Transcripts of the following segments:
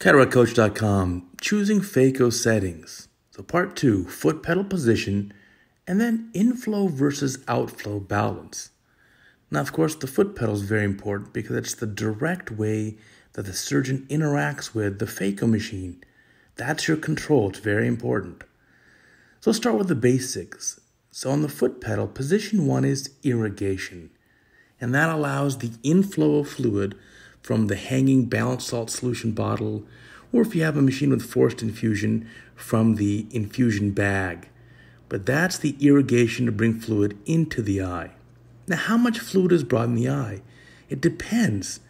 CataractCoach.com, choosing FACO settings. So part two, foot pedal position, and then inflow versus outflow balance. Now, of course, the foot pedal is very important because it's the direct way that the surgeon interacts with the FACO machine. That's your control. It's very important. So start with the basics. So on the foot pedal, position one is irrigation, and that allows the inflow of fluid from the hanging balanced salt solution bottle, or if you have a machine with forced infusion, from the infusion bag. But that's the irrigation to bring fluid into the eye. Now, how much fluid is brought in the eye? It depends.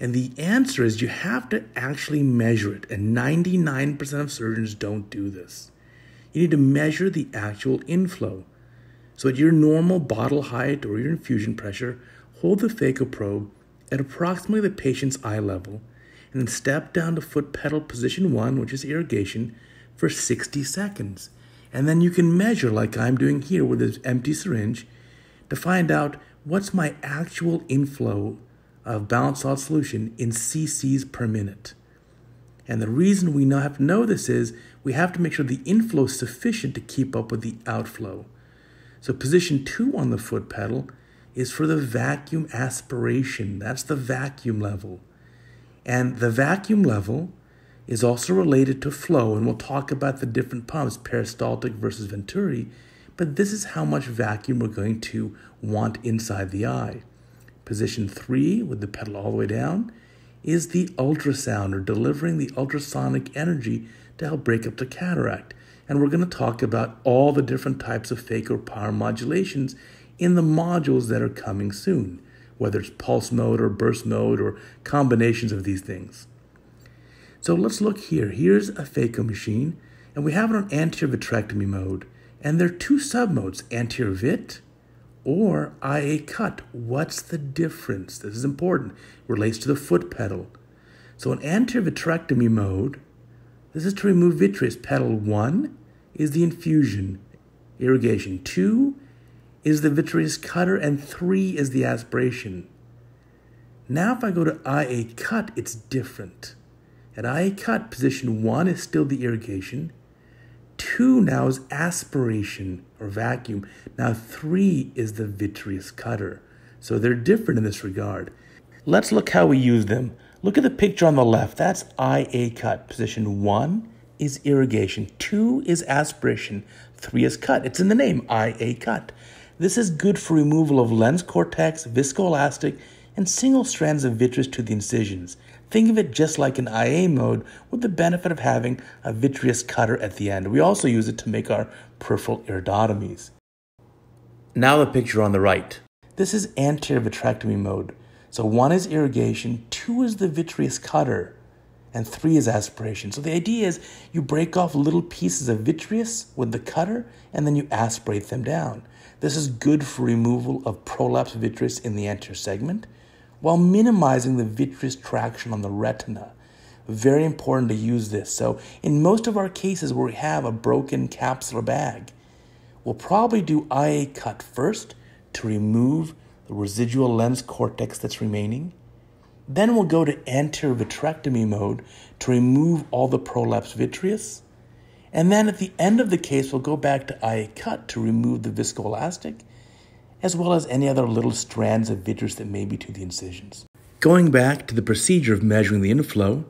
And the answer is you have to actually measure it. And 99% of surgeons don't do this. You need to measure the actual inflow. So at your normal bottle height or your infusion pressure, hold the phaco probe at approximately the patient's eye level, and then step down to foot pedal position one, which is irrigation, for 60 seconds. And then you can measure, like I'm doing here with this empty syringe, to find out what's my actual inflow of balanced salt solution in cc's per minute. And the reason we now have to know this is we have to make sure the inflow is sufficient to keep up with the outflow. So position two on the foot pedal is for the vacuum aspiration. That's the vacuum level. And the vacuum level is also related to flow, and we'll talk about the different pumps, peristaltic versus venturi, but this is how much vacuum we're going to want inside the eye. Position three, with the pedal all the way down, is the ultrasound or delivering the ultrasonic energy to help break up the cataract. And we're going to talk about all the different types of phaco power modulations in the modules that are coming soon, whether it's pulse mode or burst mode or combinations of these things. So let's look here. Here's a Faco machine, and we have it on anterior vitrectomy mode. And there are two submodes, anterior vit or IA cut. What's the difference? This is important. It relates to the foot pedal. So in anterior vitrectomy mode, this is to remove vitreous. Pedal 1 is the infusion, irrigation. 2 is the vitreous cutter, and three is the aspiration. Now if I go to IA cut, it's different. At IA cut, position one is still the irrigation. Two now is aspiration or vacuum. Now three is the vitreous cutter. So they're different in this regard. Let's look how we use them. Look at the picture on the left. That's IA cut. Position one is irrigation. Two is aspiration. Three is cut. It's in the name, IA cut. This is good for removal of lens cortex, viscoelastic, and single strands of vitreous to the incisions. Think of it just like an IA mode with the benefit of having a vitreous cutter at the end. We also use it to make our peripheral iridotomies. Now the picture on the right. This is anterior vitrectomy mode. So one is irrigation, two is the vitreous cutter, and three is aspiration. So the idea is you break off little pieces of vitreous with the cutter and then you aspirate them down. This is good for removal of prolapsed vitreous in the anterior segment while minimizing the vitreous traction on the retina. Very important to use this. So, in most of our cases where we have a broken capsular bag, we'll probably do IA cut first to remove the residual lens cortex that's remaining. Then we'll go to anterior vitrectomy mode to remove all the prolapsed vitreous. And then at the end of the case, we'll go back to IA cut to remove the viscoelastic, as well as any other little strands of vitreous that may be to the incisions. Going back to the procedure of measuring the inflow,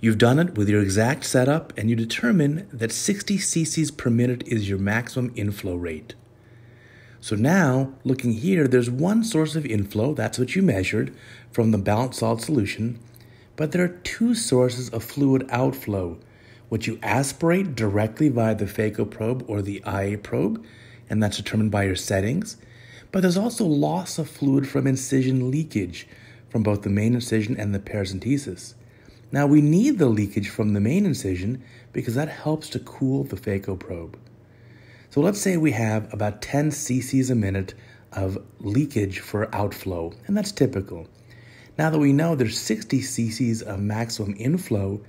you've done it with your exact setup and you determine that 60 cc's per minute is your maximum inflow rate. So now, looking here, there's one source of inflow, that's what you measured, from the balanced salt solution, but there are two sources of fluid outflow, what you aspirate directly via the phaco probe or the IA probe, and that's determined by your settings. But there's also loss of fluid from incision leakage from both the main incision and the paracentesis. Now we need the leakage from the main incision because that helps to cool the phaco probe. So let's say we have about 10 cc's a minute of leakage for outflow, and that's typical. Now that we know there's 60 cc's of maximum inflow,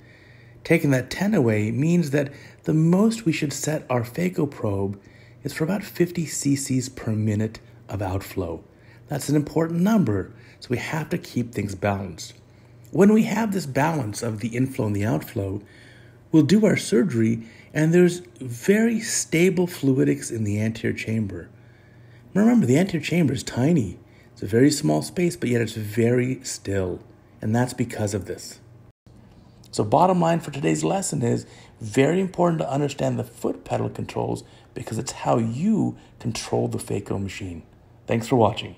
Taking that 10 away means that the most we should set our phaco probe is for about 50 cc's per minute of outflow. That's an important number, so we have to keep things balanced. When we have this balance of the inflow and the outflow, we'll do our surgery and there's very stable fluidics in the anterior chamber. Remember, the anterior chamber is tiny. It's a very small space, but yet it's very still, and that's because of this. So, bottom line for today's lesson is very important to understand the foot pedal controls because it's how you control the FACO machine. Thanks for watching.